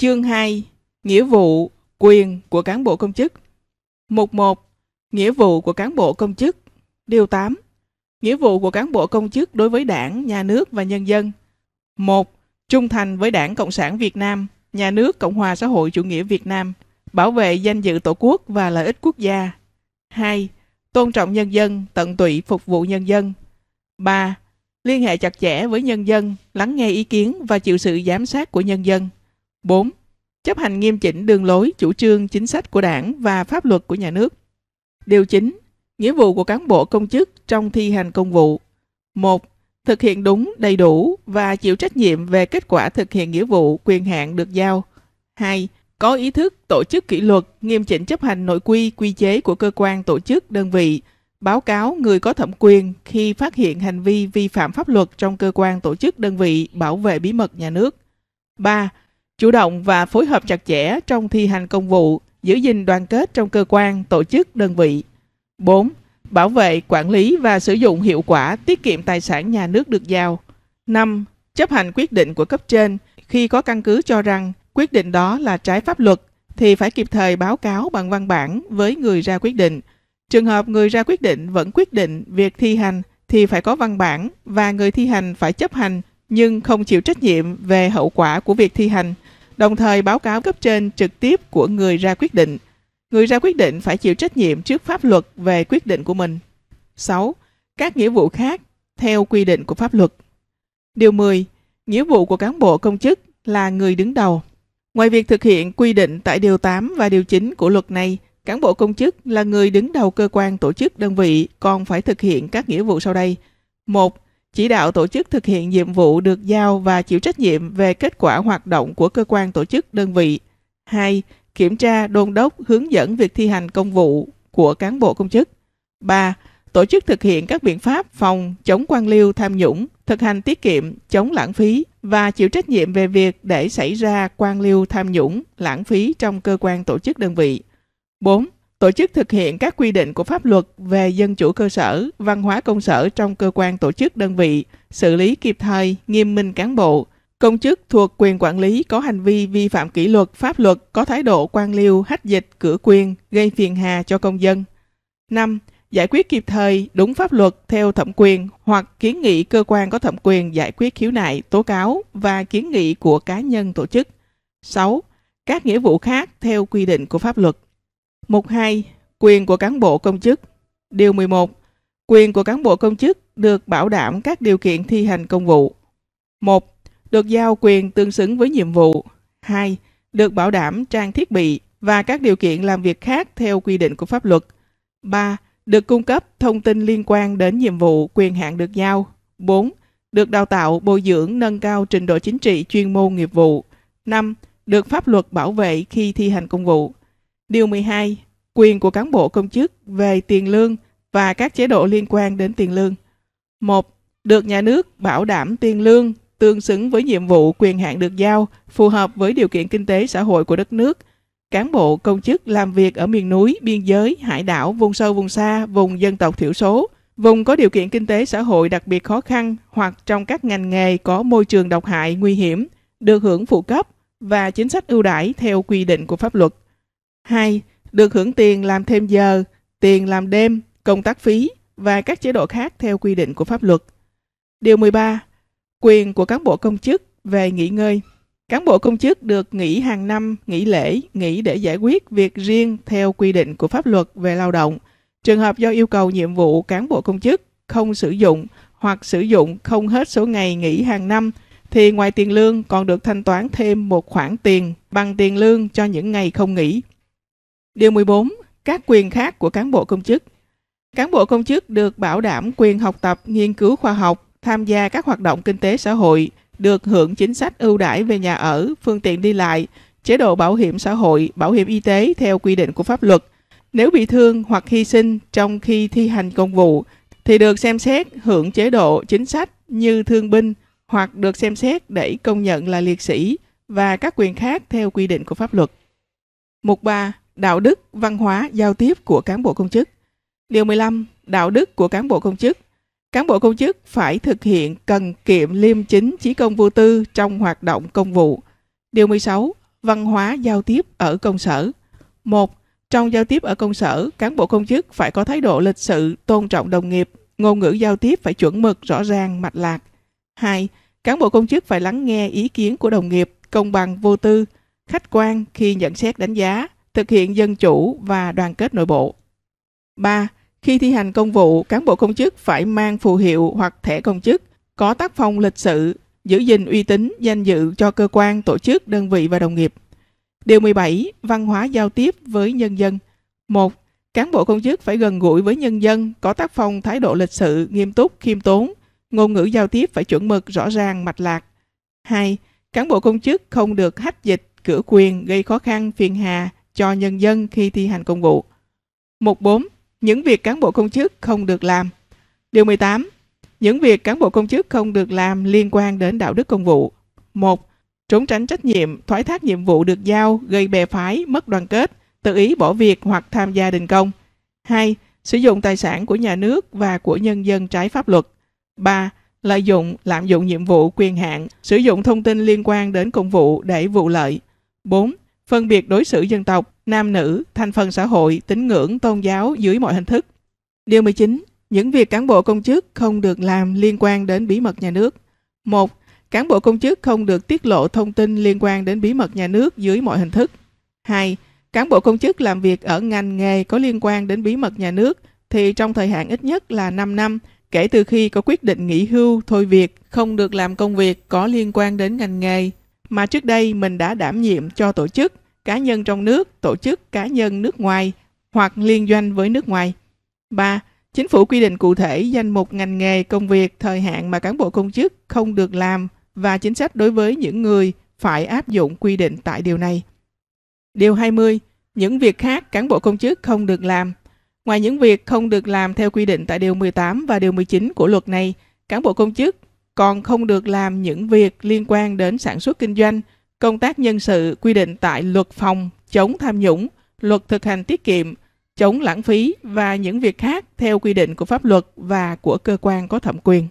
Chương 2. Nghĩa vụ, quyền của cán bộ công chức. Mục 1. Nghĩa vụ của cán bộ công chức. Điều 8. Nghĩa vụ của cán bộ công chức đối với đảng, nhà nước và nhân dân. 1. Trung thành với Đảng Cộng sản Việt Nam, nhà nước Cộng hòa xã hội chủ nghĩa Việt Nam, bảo vệ danh dự Tổ quốc và lợi ích quốc gia. 2. Tôn trọng nhân dân, tận tụy phục vụ nhân dân. 3. Liên hệ chặt chẽ với nhân dân, lắng nghe ý kiến và chịu sự giám sát của nhân dân. 4. Chấp hành nghiêm chỉnh đường lối, chủ trương, chính sách của đảng và pháp luật của nhà nước. Điều chính Nghĩa vụ của cán bộ công chức trong thi hành công vụ. 1. Thực hiện đúng, đầy đủ và chịu trách nhiệm về kết quả thực hiện nghĩa vụ, quyền hạn được giao. 2. Có ý thức tổ chức kỷ luật, nghiêm chỉnh chấp hành nội quy, quy chế của cơ quan, tổ chức, đơn vị, báo cáo người có thẩm quyền khi phát hiện hành vi vi phạm pháp luật trong cơ quan tổ chức đơn vị bảo vệ bí mật nhà nước. 3 chủ động và phối hợp chặt chẽ trong thi hành công vụ, giữ gìn đoàn kết trong cơ quan, tổ chức, đơn vị. 4. Bảo vệ, quản lý và sử dụng hiệu quả tiết kiệm tài sản nhà nước được giao. 5. Chấp hành quyết định của cấp trên khi có căn cứ cho rằng quyết định đó là trái pháp luật thì phải kịp thời báo cáo bằng văn bản với người ra quyết định. Trường hợp người ra quyết định vẫn quyết định việc thi hành thì phải có văn bản và người thi hành phải chấp hành nhưng không chịu trách nhiệm về hậu quả của việc thi hành đồng thời báo cáo cấp trên trực tiếp của người ra quyết định. Người ra quyết định phải chịu trách nhiệm trước pháp luật về quyết định của mình. 6. Các nghĩa vụ khác theo quy định của pháp luật. Điều 10. Nghĩa vụ của cán bộ công chức là người đứng đầu. Ngoài việc thực hiện quy định tại Điều 8 và Điều 9 của luật này, cán bộ công chức là người đứng đầu cơ quan tổ chức đơn vị còn phải thực hiện các nghĩa vụ sau đây. 1 chỉ đạo tổ chức thực hiện nhiệm vụ được giao và chịu trách nhiệm về kết quả hoạt động của cơ quan tổ chức đơn vị. 2. Kiểm tra, đôn đốc, hướng dẫn việc thi hành công vụ của cán bộ công chức. 3. Tổ chức thực hiện các biện pháp phòng chống quan liêu tham nhũng, thực hành tiết kiệm, chống lãng phí và chịu trách nhiệm về việc để xảy ra quan liêu tham nhũng, lãng phí trong cơ quan tổ chức đơn vị. 4 tổ chức thực hiện các quy định của pháp luật về dân chủ cơ sở, văn hóa công sở trong cơ quan tổ chức đơn vị, xử lý kịp thời, nghiêm minh cán bộ, công chức thuộc quyền quản lý có hành vi vi phạm kỷ luật pháp luật có thái độ quan liêu hách dịch cửa quyền gây phiền hà cho công dân 5. giải quyết kịp thời đúng pháp luật theo thẩm quyền hoặc kiến nghị cơ quan có thẩm quyền giải quyết khiếu nại tố cáo và kiến nghị của cá nhân tổ chức 6. các nghĩa vụ khác theo quy định của pháp luật Mục 2. Quyền của cán bộ công chức Điều 11. Quyền của cán bộ công chức được bảo đảm các điều kiện thi hành công vụ. 1. Được giao quyền tương xứng với nhiệm vụ. 2. Được bảo đảm trang thiết bị và các điều kiện làm việc khác theo quy định của pháp luật. 3. Được cung cấp thông tin liên quan đến nhiệm vụ quyền hạn được giao. 4. Được đào tạo, bồi dưỡng, nâng cao trình độ chính trị, chuyên môn, nghiệp vụ. 5. Được pháp luật bảo vệ khi thi hành công vụ. Điều 12. Quyền của cán bộ công chức về tiền lương và các chế độ liên quan đến tiền lương. 1. Được nhà nước bảo đảm tiền lương tương xứng với nhiệm vụ quyền hạn được giao, phù hợp với điều kiện kinh tế xã hội của đất nước. Cán bộ công chức làm việc ở miền núi, biên giới, hải đảo, vùng sâu vùng xa, vùng dân tộc thiểu số, vùng có điều kiện kinh tế xã hội đặc biệt khó khăn hoặc trong các ngành nghề có môi trường độc hại nguy hiểm được hưởng phụ cấp và chính sách ưu đãi theo quy định của pháp luật. 2. Được hưởng tiền làm thêm giờ, tiền làm đêm, công tác phí và các chế độ khác theo quy định của pháp luật. Điều 13. Quyền của cán bộ công chức về nghỉ ngơi. Cán bộ công chức được nghỉ hàng năm, nghỉ lễ, nghỉ để giải quyết việc riêng theo quy định của pháp luật về lao động. Trường hợp do yêu cầu nhiệm vụ cán bộ công chức không sử dụng hoặc sử dụng không hết số ngày nghỉ hàng năm thì ngoài tiền lương còn được thanh toán thêm một khoản tiền bằng tiền lương cho những ngày không nghỉ Điều 14. Các quyền khác của cán bộ công chức Cán bộ công chức được bảo đảm quyền học tập, nghiên cứu khoa học, tham gia các hoạt động kinh tế xã hội, được hưởng chính sách ưu đãi về nhà ở, phương tiện đi lại, chế độ bảo hiểm xã hội, bảo hiểm y tế theo quy định của pháp luật. Nếu bị thương hoặc hy sinh trong khi thi hành công vụ thì được xem xét hưởng chế độ chính sách như thương binh hoặc được xem xét để công nhận là liệt sĩ và các quyền khác theo quy định của pháp luật. Mục 3. Đạo đức, văn hóa, giao tiếp của cán bộ công chức. Điều 15. Đạo đức của cán bộ công chức. Cán bộ công chức phải thực hiện cần kiệm liêm chính trí công vô tư trong hoạt động công vụ. Điều 16. Văn hóa giao tiếp ở công sở. 1. Trong giao tiếp ở công sở, cán bộ công chức phải có thái độ lịch sự, tôn trọng đồng nghiệp, ngôn ngữ giao tiếp phải chuẩn mực, rõ ràng, mạch lạc. 2. Cán bộ công chức phải lắng nghe ý kiến của đồng nghiệp, công bằng, vô tư, khách quan khi nhận xét đánh giá thực hiện dân chủ và đoàn kết nội bộ. 3. Khi thi hành công vụ, cán bộ công chức phải mang phù hiệu hoặc thẻ công chức, có tác phong lịch sự, giữ gìn uy tín, danh dự cho cơ quan, tổ chức, đơn vị và đồng nghiệp. Điều 17. Văn hóa giao tiếp với nhân dân. 1. Cán bộ công chức phải gần gũi với nhân dân, có tác phong thái độ lịch sự, nghiêm túc, khiêm tốn, ngôn ngữ giao tiếp phải chuẩn mực, rõ ràng, mạch lạc. 2. Cán bộ công chức không được hách dịch, cửa quyền gây khó khăn, phiền hà, cho nhân dân khi thi hành công vụ. Mục 4. Những việc cán bộ công chức không được làm. Điều 18. Những việc cán bộ công chức không được làm liên quan đến đạo đức công vụ. 1. Trốn tránh trách nhiệm, thoái thác nhiệm vụ được giao, gây bè phái, mất đoàn kết, tự ý bỏ việc hoặc tham gia đình công. 2. Sử dụng tài sản của nhà nước và của nhân dân trái pháp luật. 3. Lợi dụng, lạm dụng nhiệm vụ quyền hạn, sử dụng thông tin liên quan đến công vụ để vụ lợi. 4 phân biệt đối xử dân tộc, nam nữ, thành phần xã hội, tín ngưỡng, tôn giáo dưới mọi hình thức. Điều 19. Những việc cán bộ công chức không được làm liên quan đến bí mật nhà nước. 1. Cán bộ công chức không được tiết lộ thông tin liên quan đến bí mật nhà nước dưới mọi hình thức. 2. Cán bộ công chức làm việc ở ngành nghề có liên quan đến bí mật nhà nước thì trong thời hạn ít nhất là 5 năm kể từ khi có quyết định nghỉ hưu thôi việc, không được làm công việc có liên quan đến ngành nghề mà trước đây mình đã đảm nhiệm cho tổ chức cá nhân trong nước, tổ chức cá nhân nước ngoài hoặc liên doanh với nước ngoài. 3. Chính phủ quy định cụ thể danh mục ngành nghề, công việc, thời hạn mà cán bộ công chức không được làm và chính sách đối với những người phải áp dụng quy định tại điều này. Điều 20. Những việc khác cán bộ công chức không được làm. Ngoài những việc không được làm theo quy định tại điều 18 và điều 19 của luật này, cán bộ công chức còn không được làm những việc liên quan đến sản xuất kinh doanh, công tác nhân sự quy định tại luật phòng chống tham nhũng, luật thực hành tiết kiệm, chống lãng phí và những việc khác theo quy định của pháp luật và của cơ quan có thẩm quyền.